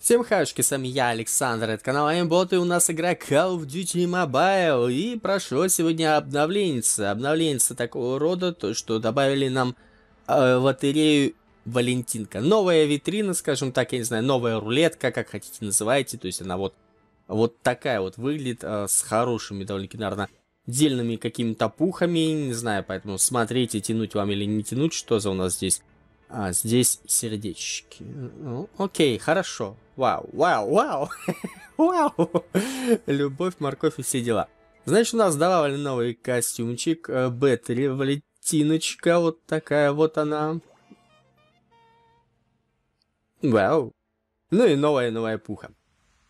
Всем хаюшки, с вами я, Александр, это канал Аймбот, и у нас игра Call of Duty Mobile, и прошло сегодня обновление, обновление такого рода, то, что добавили нам э, лотерею Валентинка, новая витрина, скажем так, я не знаю, новая рулетка, как хотите называйте, то есть она вот, вот такая вот выглядит, э, с хорошими довольно-таки, наверное, дельными какими-то пухами, не знаю, поэтому смотрите, тянуть вам или не тянуть, что за у нас здесь а, здесь сердечки. Ну, окей, хорошо. Вау, вау, вау. Вау. Любовь, морковь и все дела. Значит, у нас добавили новый костюмчик. Э, Бетри, Валентиночка. Вот такая вот она. Вау. Ну и новая-новая пуха.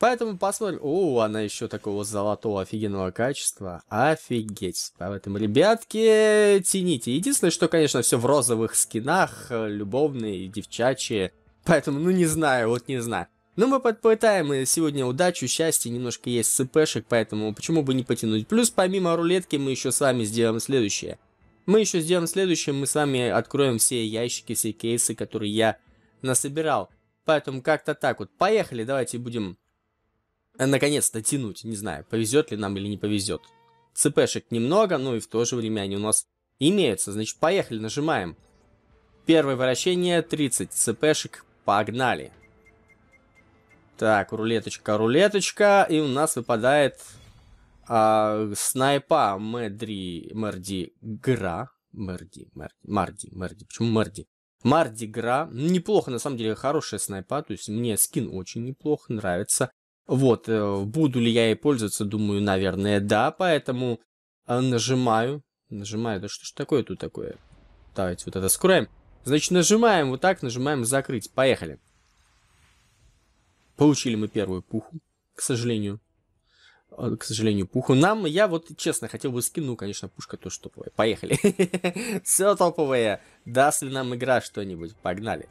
Поэтому посмотрим. О, она еще такого золотого офигенного качества. Офигеть. Поэтому, ребятки, тяните. Единственное, что, конечно, все в розовых скинах, э, любовные, девчачьи. Поэтому, ну не знаю, вот не знаю. Но ну, мы подпытаем сегодня удачу, счастье, немножко есть цепешек, поэтому почему бы не потянуть. Плюс помимо рулетки мы еще с вами сделаем следующее. Мы еще сделаем следующее, мы с вами откроем все ящики, все кейсы, которые я насобирал. Поэтому как-то так вот. Поехали, давайте будем Э, наконец-то тянуть. Не знаю, повезет ли нам или не повезет. ЦПшек немного, но ну и в то же время они у нас имеются. Значит, поехали, нажимаем. Первое вращение, 30 ЦПшек, погнали. Так, рулеточка, рулеточка, и у нас выпадает а, снайпа Мэдри, Мэрди Гра. Мэрди, Мэрди, Марди, Мэрди, почему Мэрди? Марди Гра, неплохо, на самом деле, хорошая снайпа, то есть мне скин очень неплохо, нравится. Вот, э, буду ли я ей пользоваться, думаю, наверное, да, поэтому э, нажимаю. Нажимаю, да что ж такое тут такое? Давайте вот это скроем. Значит, нажимаем вот так, нажимаем закрыть. Поехали. Получили мы первую пуху, к сожалению. Э, к сожалению, пуху. Нам, я вот честно хотел бы скину, конечно, пушка тоже топовая. Поехали. Все топовое. Даст ли нам игра что-нибудь? Погнали.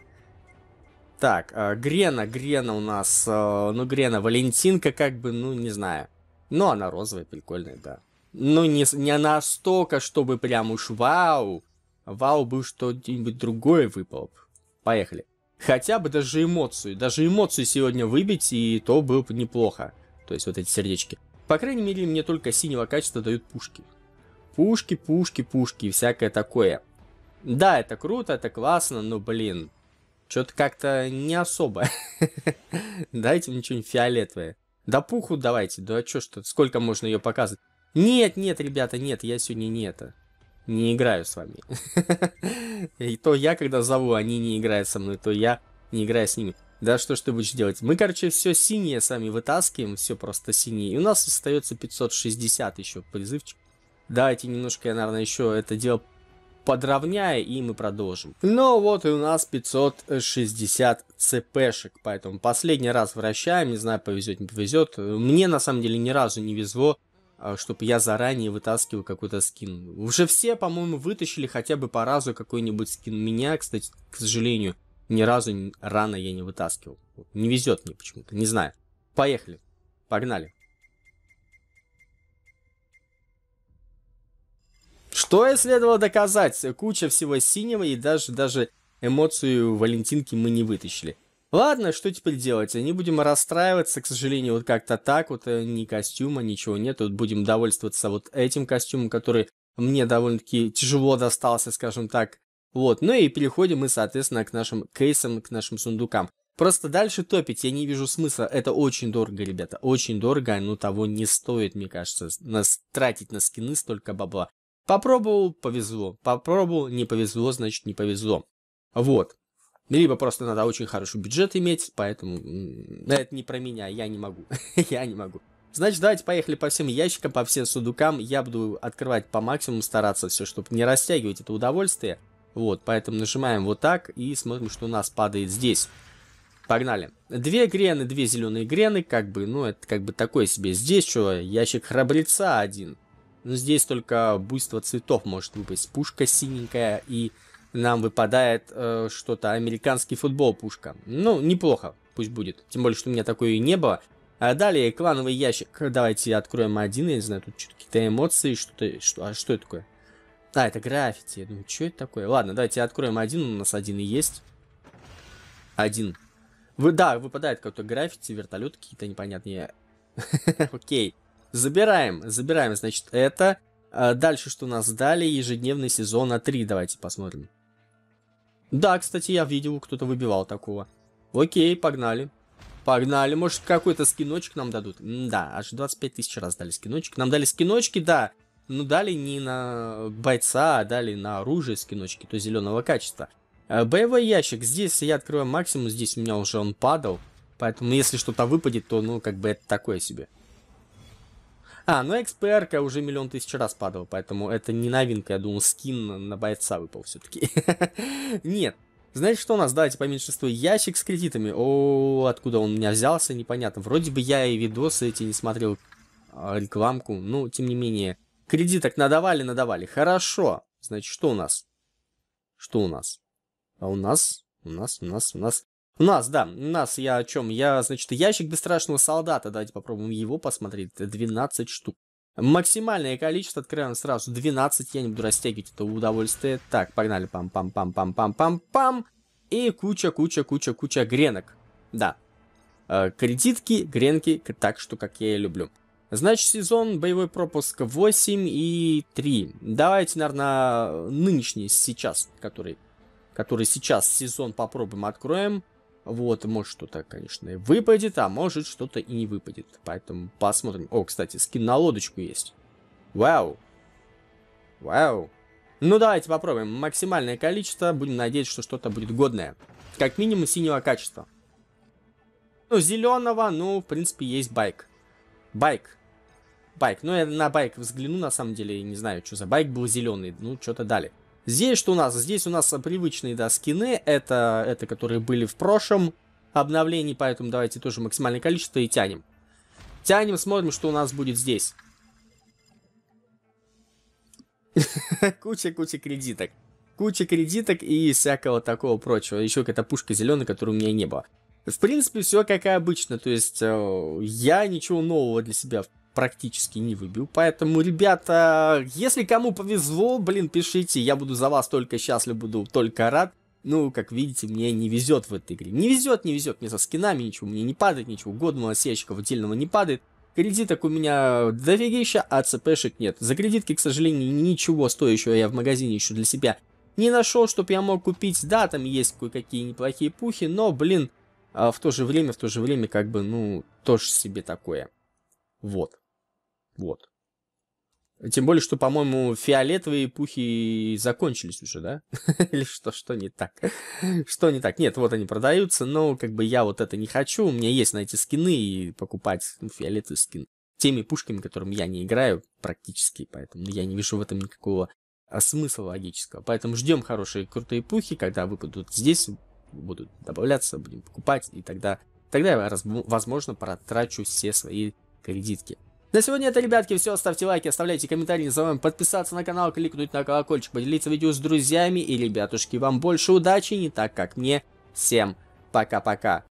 Так, э, Грена, Грена у нас, э, ну, Грена, Валентинка, как бы, ну, не знаю. ну она розовая, прикольная, да. Ну, не, не настолько, чтобы прям уж вау. Вау бы что-нибудь другое выпало бы. Поехали. Хотя бы даже эмоцию. Даже эмоцию сегодня выбить, и то было бы неплохо. То есть вот эти сердечки. По крайней мере, мне только синего качества дают пушки. Пушки, пушки, пушки и всякое такое. Да, это круто, это классно, но, блин, что-то как-то не особо. Дайте мне что-нибудь фиолетовое. Да пуху давайте, да что что, сколько можно ее показывать? Нет, нет, ребята, нет, я сегодня не это. Не играю с вами. И то я, когда зову, они не играют со мной, то я не играю с ними. Да что ж ты будешь делать? Мы, короче, все синее сами вытаскиваем, все просто синее. И у нас остается 560 еще призывчик. Давайте немножко я, наверное, еще это дело подровняя, и мы продолжим. ну вот и у нас 560 цпшек, поэтому последний раз вращаем, не знаю, повезет, не повезет. Мне на самом деле ни разу не везло, а, чтобы я заранее вытаскивал какой-то скин. Уже все, по-моему, вытащили хотя бы по разу какой-нибудь скин. Меня, кстати, к сожалению, ни разу рано я не вытаскивал. Не везет мне почему-то, не знаю. Поехали, погнали. Что я следовало доказать? Куча всего синего и даже, даже эмоцию Валентинки мы не вытащили. Ладно, что теперь делать? Не будем расстраиваться, к сожалению, вот как-то так, вот э, ни костюма, ничего нет, вот будем довольствоваться вот этим костюмом, который мне довольно-таки тяжело достался, скажем так. Вот, ну и переходим мы, соответственно, к нашим кейсам, к нашим сундукам. Просто дальше топить я не вижу смысла, это очень дорого, ребята, очень дорого, но того не стоит, мне кажется, нас тратить на скины столько бабла. Попробовал, повезло. Попробовал, не повезло, значит не повезло. Вот. Либо просто надо очень хороший бюджет иметь, поэтому это не про меня, я не могу. я не могу. Значит, давайте поехали по всем ящикам, по всем судукам, Я буду открывать по максимуму, стараться все, чтобы не растягивать это удовольствие. Вот, поэтому нажимаем вот так и смотрим, что у нас падает здесь. Погнали. Две грены, две зеленые грены, как бы, ну, это как бы такое себе. Здесь что, ящик храбреца один. Но здесь только буйство цветов может выпасть. Пушка синенькая, и нам выпадает э, что-то, американский футбол пушка. Ну, неплохо, пусть будет. Тем более, что у меня такое и не было. А далее клановый ящик. Давайте откроем один, я не знаю, тут что-то какие-то эмоции, что-то... Что, а что это такое? А, это граффити. Я думаю, что это такое? Ладно, давайте откроем один, у нас один и есть. Один. Вы, да, выпадает какой-то граффити, вертолет какие-то непонятные. Окей. okay. Забираем, забираем, значит, это. А дальше что нас дали? Ежедневный сезон А3, давайте посмотрим. Да, кстати, я видел, кто-то выбивал такого. Окей, погнали. Погнали, может какой-то скиночек нам дадут. М да, аж 25 тысяч раз дали скиночек. Нам дали скиночки, да. Ну, дали не на бойца, а дали на оружие скиночки, то зеленого качества. А боевой ящик. Здесь я открываю максимум, здесь у меня уже он падал. Поэтому, если что-то выпадет, то, ну, как бы это такое себе. А, ну XPR уже миллион тысяч раз падала, поэтому это не новинка, я думал, скин на бойца выпал все-таки. Нет, знаете что у нас? Давайте по меньшинству. Ящик с кредитами. О, откуда он у меня взялся, непонятно. Вроде бы я и видосы эти не смотрел, а, рекламку. Ну, тем не менее. Кредиток надавали, надавали. Хорошо. Значит, что у нас? Что у нас? А у нас, у нас, у нас, у нас у нас, да, у нас я о чем? Я, значит, ящик бесстрашного солдата, давайте попробуем его посмотреть, 12 штук. Максимальное количество, открываем сразу 12, я не буду растягивать это удовольствие. Так, погнали, пам-пам-пам-пам-пам-пам-пам. И куча-куча-куча-куча гренок. Да, э, кредитки, гренки, так что как я и люблю. Значит, сезон боевой пропуск 8 и 3. Давайте, наверное, нынешний сейчас, который, который сейчас сезон попробуем откроем. Вот, может что-то, конечно, выпадет, а может что-то и не выпадет. Поэтому посмотрим. О, кстати, скин на лодочку есть. Вау. Вау. Ну, давайте попробуем. Максимальное количество. Будем надеяться, что что-то будет годное. Как минимум синего качества. Ну, зеленого, ну, в принципе, есть байк. Байк. Байк. Ну, я на байк взгляну, на самом деле, не знаю, что за байк был зеленый. Ну, что-то дали. Здесь что у нас? Здесь у нас привычные, да, скины. Это, это которые были в прошлом обновлении, поэтому давайте тоже максимальное количество и тянем. Тянем, смотрим, что у нас будет здесь. Куча-куча кредиток. Куча кредиток и всякого такого прочего. Еще какая-то пушка зеленая, которой у меня не было. В принципе, все как и обычно. То есть, э, я ничего нового для себя практически не выбил. Поэтому, ребята, если кому повезло, блин, пишите. Я буду за вас только счастлив, буду только рад. Ну, как видите, мне не везет в этой игре. Не везет, не везет мне со скинами, ничего мне не падает, ничего годного сечка ящиков отдельного не падает. Кредиток у меня дофигища, а ЦПшек нет. За кредитки, к сожалению, ничего стоящего я в магазине еще для себя не нашел, чтобы я мог купить. Да, там есть кое-какие неплохие пухи, но, блин, а в то же время, в то же время, как бы, ну, тоже себе такое. Вот. Вот. Тем более, что, по-моему, фиолетовые пухи закончились уже, да? Или что, что не так? что не так? Нет, вот они продаются, но как бы я вот это не хочу. У меня есть на эти скины и покупать ну, фиолетовый скин теми пушками, которыми я не играю практически, поэтому я не вижу в этом никакого а, смысла логического. Поэтому ждем хорошие крутые пухи, когда выпадут здесь, будут добавляться, будем покупать, и тогда, тогда я, возможно, потрачу все свои кредитки. На сегодня это, ребятки, все. Ставьте лайки, оставляйте комментарии, не забываем подписаться на канал, кликнуть на колокольчик, поделиться видео с друзьями. И, ребятушки, вам больше удачи, не так, как мне. Всем пока-пока.